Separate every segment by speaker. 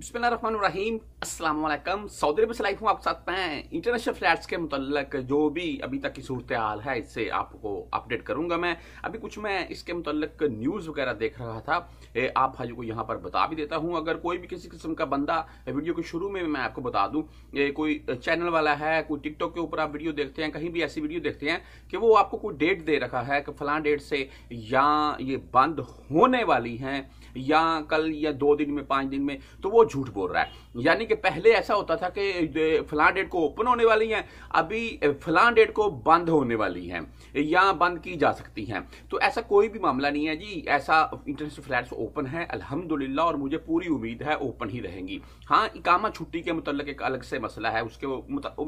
Speaker 1: बिस्मिल्लाम Aslam Saudi अरब से life हूँ आपके साथ मैं इंटरनेशनल फ्लैट्स के मुतलक जो भी अभी तक की सूरत हाल है इससे आपको अपडेट करूंगा मैं अभी कुछ मैं इसके मुतलक न्यूज़ वगैरह देख रहा था ए, आप हाजी को यहाँ पर बता भी देता हूँ अगर कोई भी किसी किस्म का बंदा वीडियो के शुरू में मैं आपको बता दूँ कोई चैनल वाला है कोई टिकटॉक के ऊपर आप वीडियो देखते हैं कहीं भी ऐसी वीडियो देखते हैं कि वो आपको कोई डेट दे रखा है कि फलां डेट से या ये बंद होने वाली हैं या कल या दो दिन में पाँच दिन में तो वो झूठ बोल रहा है यानी कि पहले ऐसा होता था कि फलां डेट को ओपन होने वाली हैं अभी फलां डेट को बंद होने वाली हैं या बंद की जा सकती हैं तो ऐसा कोई भी मामला नहीं है जी ऐसा इंटरनेशनल फ्लैट ओपन है अल्हम्दुलिल्लाह और मुझे पूरी उम्मीद है ओपन ही रहेंगी हाँ इकामा छुट्टी के मतलब एक अलग से मसला है उसके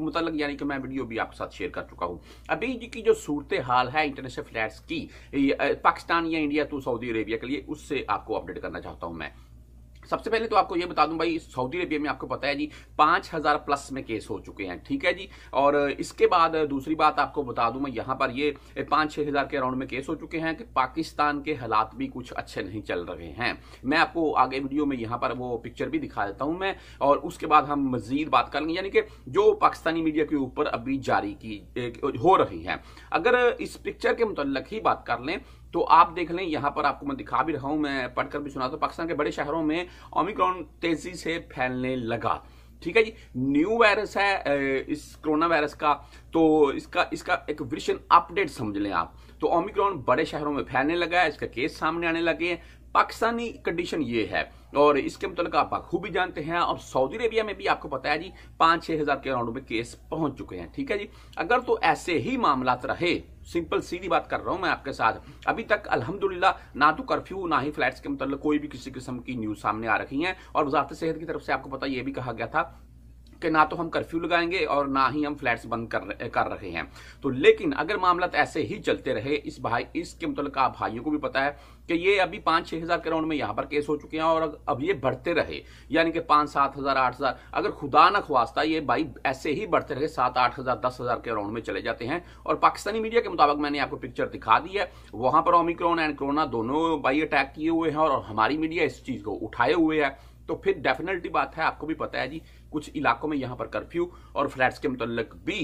Speaker 1: मतलब यानी कि मैं वीडियो भी आपके साथ शेयर कर चुका हूँ अभी जी की जो सूरत हाल है इंटरनेशनल फ्लैट की पाकिस्तान या इंडिया तो सऊदी अरेबिया के लिए उससे आपको अपडेट अपडेट करना चाहता हूं मैं सबसे पहले तो आपको ये बता दूं भाई सऊदी अरेबिया में आपको पता है जी पांच हजार प्लस में केस हो चुके हैं ठीक है जी और इसके बाद दूसरी बात आपको बता दूं मैं यहां पर ये पाँच छः हज़ार के अराउंड में केस हो चुके हैं कि पाकिस्तान के हालात भी कुछ अच्छे नहीं चल रहे हैं मैं आपको आगे वीडियो में यहां पर वो पिक्चर भी दिखा देता हूं मैं और उसके बाद हम मजीद बात करेंगे यानी कि जो पाकिस्तानी मीडिया के ऊपर अभी जारी की हो रही है अगर इस पिक्चर के मुतल ही बात कर लें तो आप देख लें यहाँ पर आपको मैं दिखा भी रहा हूँ मैं पढ़कर भी सुना तो पाकिस्तान के बड़े शहरों में ओमिक्रॉन तेजी से फैलने लगा ठीक है जी न्यू वायरस है इस कोरोना वायरस का तो इसका इसका एक विशन अपडेट समझ लें आप तो ओमिक्रॉन बड़े शहरों में फैलने लगा है इसका केस सामने आने लगे हैं पाकिस्तानी कंडीशन ये है और इसके मतलब आप भी जानते हैं और सऊदी अरेबिया में भी आपको पता है जी पाँच छः हज़ार के अराउंड में केस पहुंच चुके हैं ठीक है जी अगर तो ऐसे ही मामला रहे सिंपल सीधी बात कर रहा हूं मैं आपके साथ अभी तक अल्हम्दुलिल्लाह ना तो कर्फ्यू ना ही फ्लैट्स के मतलब कोई भी किसी किस्म की न्यूज़ सामने आ रही है और वजारत सेहत की तरफ से आपको पता ये भी कहा गया था कि ना तो हम कर्फ्यू लगाएंगे और ना ही हम फ्लैट्स बंद कर कर रहे हैं तो लेकिन अगर मामला तो ऐसे ही चलते रहे इस भाई इसके मतलब आप भाइयों को भी पता है कि ये अभी पाँच छः हज़ार करोड़ में यहाँ पर केस हो चुके हैं और अब ये बढ़ते रहे यानी कि पाँच सात हज़ार आठ हज़ार अगर खुदा न ख्वास्ता ये भाई ऐसे ही बढ़ते रहे सात आठ हज़ार दस हज़ार के राउंड में चले जाते हैं और पाकिस्तानी मीडिया के मुताबिक मैंने आपको पिक्चर दिखा दी है वहाँ पर ओमिक्रॉन एंड कोरोना दोनों भाई अटैक किए हुए हैं और हमारी मीडिया इस चीज़ को उठाए हुए है तो फिर डेफिनेटली बात है आपको भी पता है जी कुछ इलाकों में यहाँ पर कर्फ्यू और फ्लैट्स के मतलब भी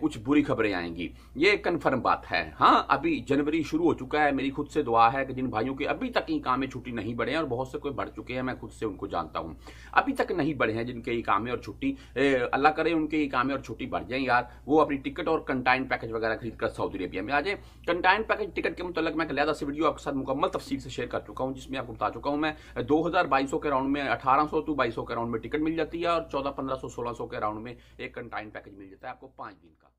Speaker 1: कुछ बुरी खबरें आएंगी ये कन्फर्म बात है हाँ अभी जनवरी शुरू हो चुका है मेरी खुद से दुआ है कि जिन भाइयों के अभी तक ही छुट्टी नहीं बढ़े हैं और बहुत से कोई बढ़ चुके हैं मैं खुद से उनको जानता हूँ अभी तक नहीं बढ़े हैं जिनके ही कामें और छुट्टी अल्लाह करे उनके ही कामें और छुट्टी बढ़ जाए यार वो अपनी टिकट और कंटाइन पैकेज वगैरह खरीद कर सऊदी अरेबिया में आ जाए कंटाइन पैकेज टिकट के मतलब मैं लिहाजा से वीडियो आपके साथ मुकम्मल तफसील से शेयर कर चुका हूँ जिसमें आपको बता चुका हूँ मैं दो हज़ार बाईस के राउंड में अठारह सौ टू बाईस के राउंड में टिकट मिल जाती है और चौदह पंद्रह सौ सोलह सौ के राउंड में एक कंटाइन पैकेज मिल जाता है आपको पांच दिन का